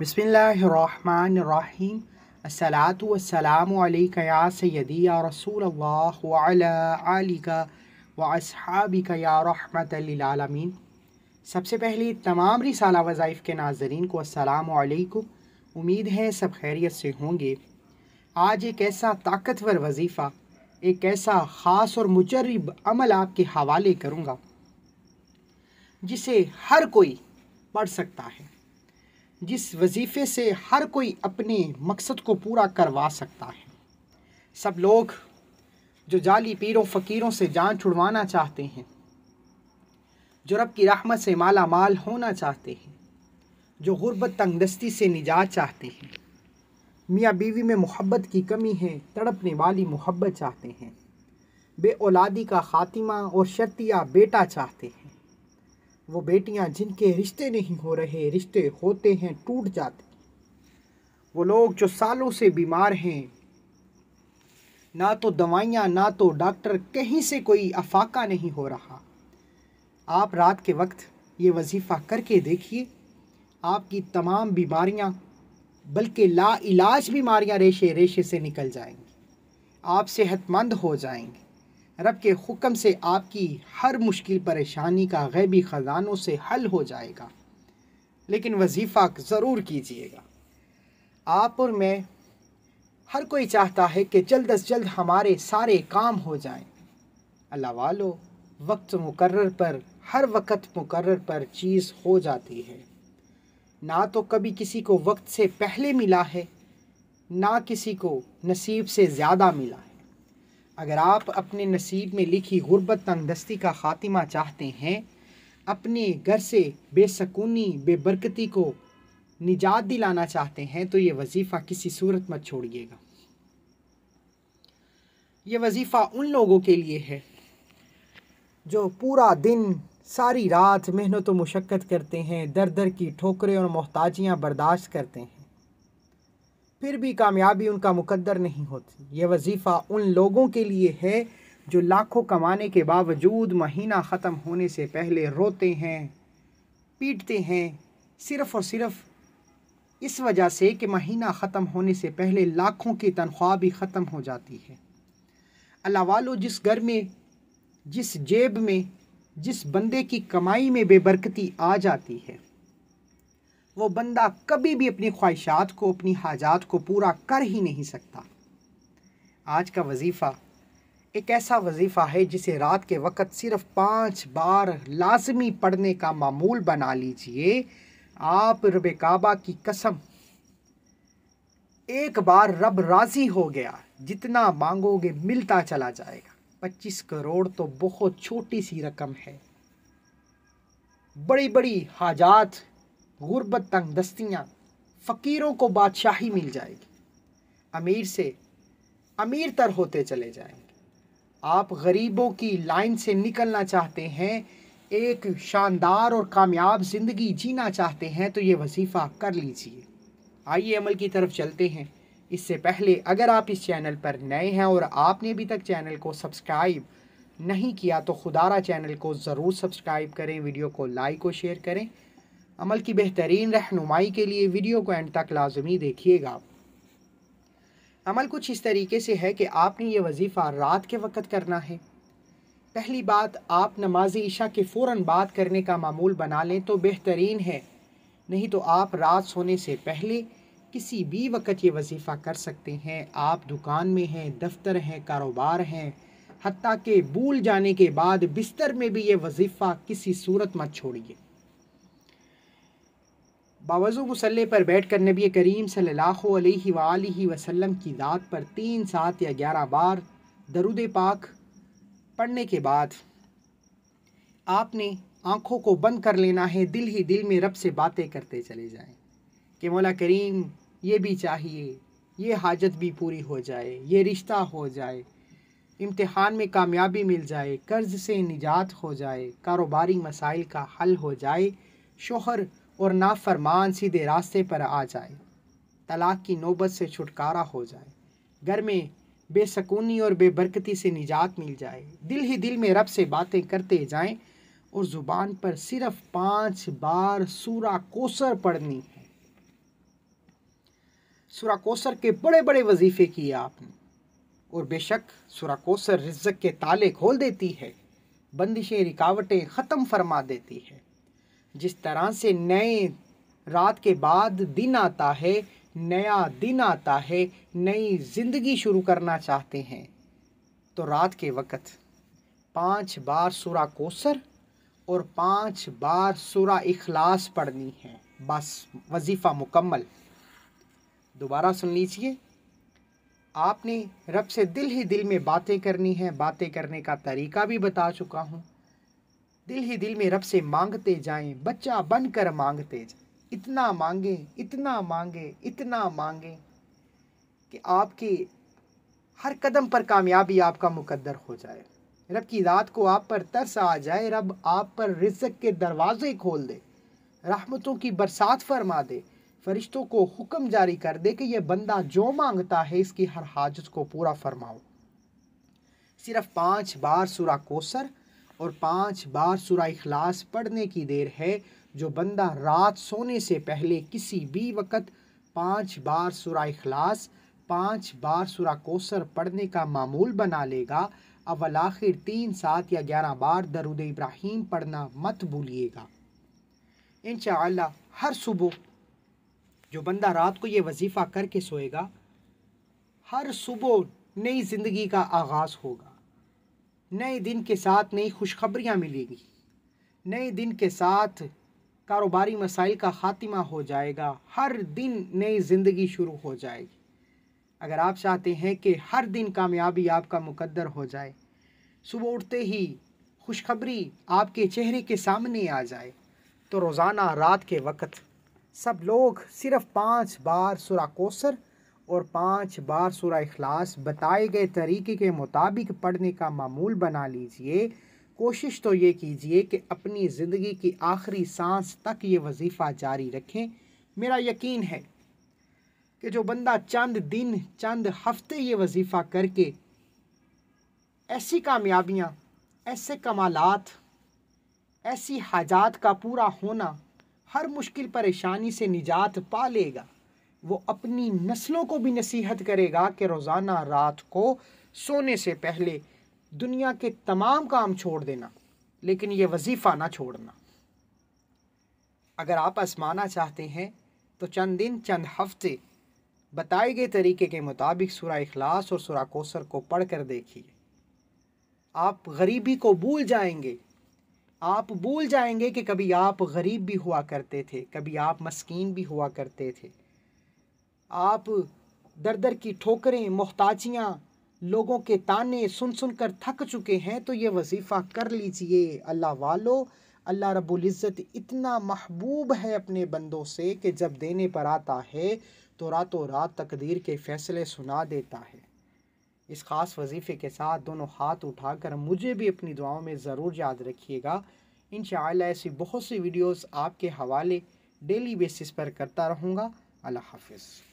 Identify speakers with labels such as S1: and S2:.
S1: बसमीम असलातमैकया सैदी या रसूल अल्लाह वसहाबी या रहमतमीन सबसे पहले तमाम रिसाला वज़ाइफ़ के नाजरीन को असलकुम उम्मीद है सब खैरियत से होंगे आज एक ऐसा ताकतवर वजीफ़ा एक ऐसा ख़ास और मुजरब अमल आपके हवाले करूँगा जिसे हर कोई पढ़ सकता है जिस वजीफ़े से हर कोई अपने मकसद को पूरा करवा सकता है सब लोग जो जाली पीरों फ़कीरों से जान छुड़वाना चाहते हैं जो रब की रहमत से माला माल होना चाहते हैं जो गुरबत तंगदस्ती से निजात चाहते हैं मियाँ बीवी में मोहब्बत की कमी है तड़पने वाली मोहब्बत चाहते हैं बे औलादी का ख़ातिमा और शर्तिया बेटा चाहते हैं वो बेटियां जिनके रिश्ते नहीं हो रहे रिश्ते होते हैं टूट जाते वो लोग जो सालों से बीमार हैं ना तो दवाइयाँ ना तो डॉक्टर कहीं से कोई अफाका नहीं हो रहा आप रात के वक्त ये वजीफ़ा करके देखिए आपकी तमाम बीमारियाँ बल्कि ला इलाज बीमारियाँ रेशे रेशे से निकल जाएंगी आप सेहतमंद हो जाएंगे रब के हुक्म से आपकी हर मुश्किल परेशानी का गैबी ख़जानों से हल हो जाएगा लेकिन वजीफ़ा ज़रूर कीजिएगा आप और मैं हर कोई चाहता है कि जल्द अज जल्द हमारे सारे काम हो जाएं। अल्लाह वालो वक्त मुकर पर हर वक्त मुकर पर चीज़ हो जाती है ना तो कभी किसी को वक्त से पहले मिला है ना किसी को नसीब से ज़्यादा मिला है अगर आप अपने नसीब में लिखी गुर्बत तंगदस्ती का ख़ात्मा चाहते हैं अपने घर से बेसकूनी बेबरकती को निजात दिलाना चाहते हैं तो ये वजीफ़ा किसी सूरत मत छोड़िएगा ये वजीफ़ा उन लोगों के लिए है जो पूरा दिन सारी रात मेहनत व मशक्क़त करते हैं दर दर की ठोकरें और मोहताजियाँ बर्दाश्त करते हैं फिर भी कामयाबी उनका मुकद्दर नहीं होती ये वजीफ़ा उन लोगों के लिए है जो लाखों कमाने के बावजूद महीना ख़त्म होने से पहले रोते हैं पीटते हैं सिर्फ़ और सिर्फ़ इस वजह से कि महीना ख़त्म होने से पहले लाखों की तनख्वाह भी ख़त्म हो जाती है अल्लाह वालों जिस घर में जिस जेब में जिस बंदे की कमाई में बेबरकती आ जाती है वो बंदा कभी भी अपनी ख्वाहिशात को अपनी हाजात को पूरा कर ही नहीं सकता आज का वजीफ़ा एक ऐसा वजीफ़ा है जिसे रात के वक़्त सिर्फ़ पाँच बार लाजमी पढ़ने का मामूल बना लीजिए आप रब काबा की कसम एक बार रब राज़ी हो गया जितना मांगोगे मिलता चला जाएगा पच्चीस करोड़ तो बहुत छोटी सी रकम है बड़ी बड़ी हाजात गुर्बत तंग दस्तियाँ फ़कीरों को बादशाही मिल जाएगी अमीर से अमीर तर होते चले जाएंगे आप गरीबों की लाइन से निकलना चाहते हैं एक शानदार और कामयाब ज़िंदगी जीना चाहते हैं तो ये वजीफ़ा कर लीजिए आइए अमल की तरफ चलते हैं इससे पहले अगर आप इस चैनल पर नए हैं और आपने अभी तक चैनल को सब्सक्राइब नहीं किया तो खुदारा चैनल को ज़रूर सब्सक्राइब करें वीडियो को लाइक और शेयर करें अमल की बेहतरीन रहनुमाई के लिए वीडियो को एंड तक लाजमी देखिएगा अमल कुछ इस तरीके से है कि आपने ये वजीफ़ा रात के वक्त करना है पहली बात आप नमाज ईशा के फ़ौर बात करने का मामूल बना लें तो बेहतरीन है नहीं तो आप रात सोने से पहले किसी भी वक्त ये वजीफ़ा कर सकते हैं आप दुकान में हैं दफ्तर हैं कारोबार हैं हती के भूल जाने के बाद बिस्तर में भी ये वजीफ़ा किसी सूरत मत छोड़िए बावज़ो मुसल्ले पर बैठ कर नबी करीम सल्लल्लाहु अलैहि वसल्लम की ज़ात पर तीन सात या ग्यारह बार दरुद पाक पढ़ने के बाद आपने आँखों को बंद कर लेना है दिल ही दिल में रब से बातें करते चले जाएं कि मौला करीम ये भी चाहिए ये हाजत भी पूरी हो जाए ये रिश्ता हो जाए इम्तहान में कामयाबी मिल जाए कर्ज से निजात हो जाए कारोबारी मसाइल का हल हो जाए शोहर और नाफरमान सीधे रास्ते पर आ जाए तलाक की नौबत से छुटकारा हो जाए घर में बेसकूनी और बेबरकती से निजात मिल जाए दिल ही दिल में रब से बातें करते जाएं और ज़ुबान पर सिर्फ पाँच बार सूरा कोसर पढ़नी है सूरा कोसर के बड़े बड़े वजीफ़े किए आपने और बेशक सूरा कोसर रिज्जक के ताले खोल देती है बंदिशें रिकावटें ख़त्म फरमा देती है जिस तरह से नए रात के बाद दिन आता है नया दिन आता है नई ज़िंदगी शुरू करना चाहते हैं तो रात के वक़्त पांच बार सुरा कोसर और पांच बार सुरा इखलास पढ़नी है बस वजीफ़ा मुकम्मल दोबारा सुन लीजिए आपने रब से दिल ही दिल में बातें करनी है बातें करने का तरीका भी बता चुका हूँ दिल ही दिल में रब से मांगते जाएं बच्चा बनकर मांगते जाएं इतना मांगे इतना मांगे इतना मांगे कि आपके हर कदम पर कामयाबी आपका मुकद्दर हो जाए रब की रात को आप पर तरस आ जाए रब आप पर रिजक के दरवाजे खोल दे रहमतों की बरसात फरमा दे फरिश्तों को हुक्म जारी कर दे कि यह बंदा जो मांगता है इसकी हर हाजत को पूरा फरमाओ सिर्फ पाँच बार सूरा कोसर और पांच बार सुरा इखलास पढ़ने की देर है जो बंदा रात सोने से पहले किसी भी वक़्त पांच बार सुरा इखलास पांच बार सुरा कोसर पढ़ने का मामूल बना लेगा अवल आखिर तीन सात या ग्यारह बार दरुद इब्राहिम पढ़ना मत भूलिएगा इन हर सुबह जो बंदा रात को ये वजीफ़ा करके सोएगा हर सुबह नई ज़िंदगी का आगाज़ होगा नए दिन के साथ नई खुशखबरियाँ मिलेंगी नए दिन के साथ कारोबारी मसाइल का खात्मा हो जाएगा हर दिन नई ज़िंदगी शुरू हो जाएगी अगर आप चाहते हैं कि हर दिन कामयाबी आपका मुकद्दर हो जाए सुबह उठते ही खुशखबरी आपके चेहरे के सामने आ जाए तो रोज़ाना रात के वक्त सब लोग सिर्फ़ पाँच बार कोसर और पाँच बार सूर्य अखलास बताए गए तरीके के मुताबिक पढ़ने का मामूल बना लीजिए कोशिश तो ये कीजिए कि अपनी ज़िंदगी की आखिरी सांस तक ये वजीफ़ा जारी रखें मेरा यकीन है कि जो बंदा चंद दिन चंद हफ्ते ये वजीफ़ा करके ऐसी कामयाबियाँ ऐसे कमालात ऐसी हाजात का पूरा होना हर मुश्किल परेशानी से निजात पा लेगा वो अपनी नस्लों को भी नसीहत करेगा कि रोज़ाना रात को सोने से पहले दुनिया के तमाम काम छोड़ देना लेकिन ये वजीफ़ा ना छोड़ना अगर आप आसमाना चाहते हैं तो चंद दिन चंद हफ्ते बताए गए तरीके के मुताबिक सुरा इखलास और सुरा कोसर को पढ़ कर देखिए आप गरीबी को भूल जाएंगे आप भूल जाएंगे कि कभी आप गरीब भी हुआ करते थे कभी आप मस्किन भी हुआ करते थे आप दर दर की ठोकरें मोहताजियाँ लोगों के ताने सुन सुन कर थक चुके हैं तो ये वजीफ़ा कर लीजिए अल्लाह वालो अल्लाह रबुल्ज़त इतना महबूब है अपने बंदों से कि जब देने पर आता है तो रातों रात तकदीर के फ़ैसले सुना देता है इस ख़ास वजीफ़े के साथ दोनों हाथ उठाकर मुझे भी अपनी दुआओं में ज़रूर याद रखिएगा इन ऐसी बहुत सी वीडियोज़ आपके हवाले डेली बेसिस पर करता रहूँगा अल्लाह हाफिज़